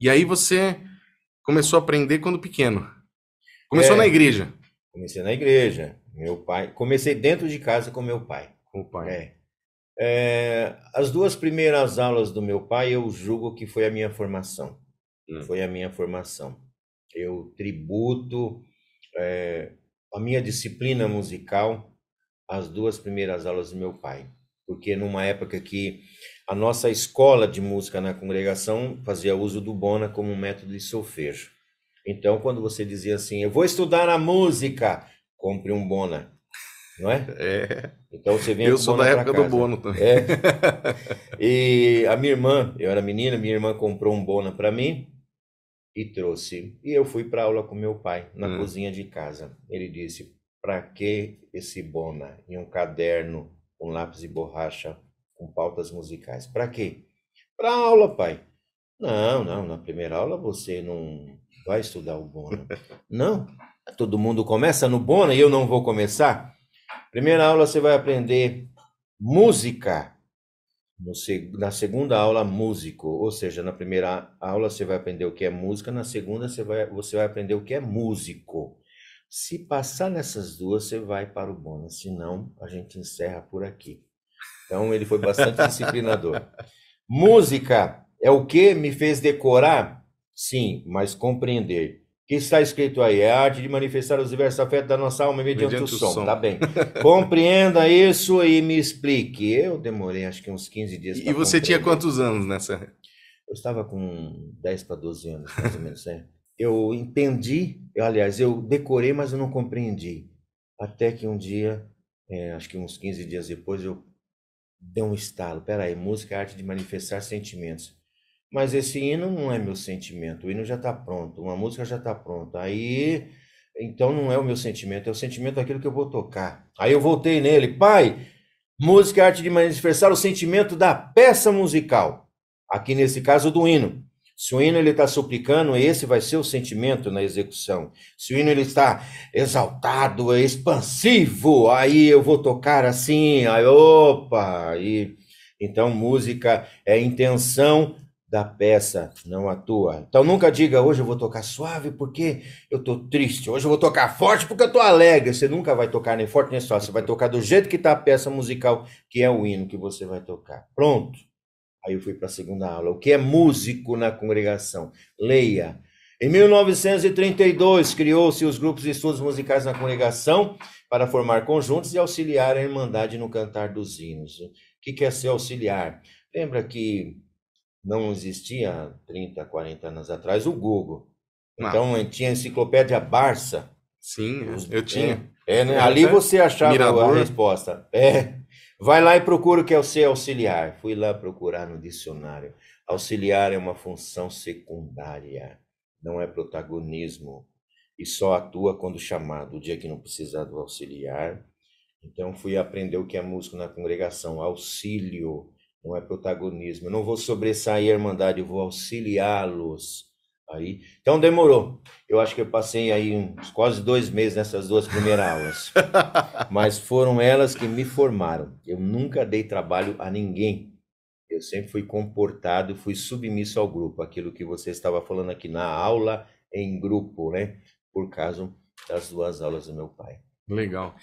E aí você começou a aprender quando pequeno. Começou é, na igreja. Comecei na igreja. Meu pai. Comecei dentro de casa com meu pai. Com o pai. É. É, as duas primeiras aulas do meu pai eu julgo que foi a minha formação. Hum. Foi a minha formação. Eu tributo é, a minha disciplina musical às duas primeiras aulas do meu pai porque numa época que a nossa escola de música na congregação fazia uso do Bona como método de solfejo. Então, quando você dizia assim, eu vou estudar na música, compre um Bona, não é? É. Então você vem Eu sou da época casa. do Bono também. É. E a minha irmã, eu era menina, minha irmã comprou um Bona para mim e trouxe. E eu fui para aula com meu pai na hum. cozinha de casa. Ele disse: "Para que esse Bona em um caderno com lápis e borracha, com pautas musicais. Para quê? Para aula, pai. Não, não, na primeira aula você não vai estudar o Bona. Não, todo mundo começa no Bona e eu não vou começar. Primeira aula você vai aprender música. No, na segunda aula, músico. Ou seja, na primeira aula você vai aprender o que é música, na segunda você vai, você vai aprender o que é músico. Se passar nessas duas, você vai para o bônus, senão a gente encerra por aqui. Então ele foi bastante disciplinador. Música é o que me fez decorar? Sim, mas compreender. O que está escrito aí? É a arte de manifestar os diversos afetos da nossa alma mediante, mediante o, som. som. Tá bem. Compreenda isso e me explique. Eu demorei acho que uns 15 dias. E você tinha quantos anos nessa? Eu estava com 10 para 12 anos, mais ou menos, certo? É eu entendi, eu, aliás, eu decorei, mas eu não compreendi. Até que um dia, é, acho que uns 15 dias depois, eu dei um estalo. Peraí, música é arte de manifestar sentimentos. Mas esse hino não é meu sentimento. O hino já está pronto, uma música já está pronta. Aí, então não é o meu sentimento, é o sentimento daquilo que eu vou tocar. Aí eu voltei nele, pai, música é arte de manifestar o sentimento da peça musical. Aqui nesse caso do hino. Se o hino ele está suplicando, esse vai ser o sentimento na execução. Se o hino ele está exaltado, é expansivo, aí eu vou tocar assim, aí opa, e então música é intenção da peça, não a tua. Então nunca diga hoje eu vou tocar suave porque eu estou triste, hoje eu vou tocar forte porque eu estou alegre. Você nunca vai tocar nem forte nem suave, você vai tocar do jeito que tá a peça musical, que é o hino que você vai tocar. Pronto. Aí eu fui para a segunda aula. O que é músico na congregação? Leia. Em 1932, criou-se os grupos de estudos musicais na congregação para formar conjuntos e auxiliar a Irmandade no cantar dos hinos. O que é ser auxiliar? Lembra que não existia 30, 40 anos atrás o Google. Então, tinha a enciclopédia Barça, Sim, é. Os, eu tinha. É, é né? Ali você achava Mirador. a resposta. É. Vai lá e procura o que é o ser auxiliar. Fui lá procurar no dicionário. Auxiliar é uma função secundária, não é protagonismo. E só atua quando chamado. O dia que não precisar do auxiliar. Então fui aprender o que é músico na congregação. Auxílio não é protagonismo. Eu não vou sobressair a irmandade, eu vou auxiliá-los Aí, então demorou. Eu acho que eu passei aí uns quase dois meses nessas duas primeiras aulas. Mas foram elas que me formaram. Eu nunca dei trabalho a ninguém. Eu sempre fui comportado, fui submisso ao grupo, aquilo que você estava falando aqui na aula em grupo, né? Por causa das duas aulas do meu pai. Legal.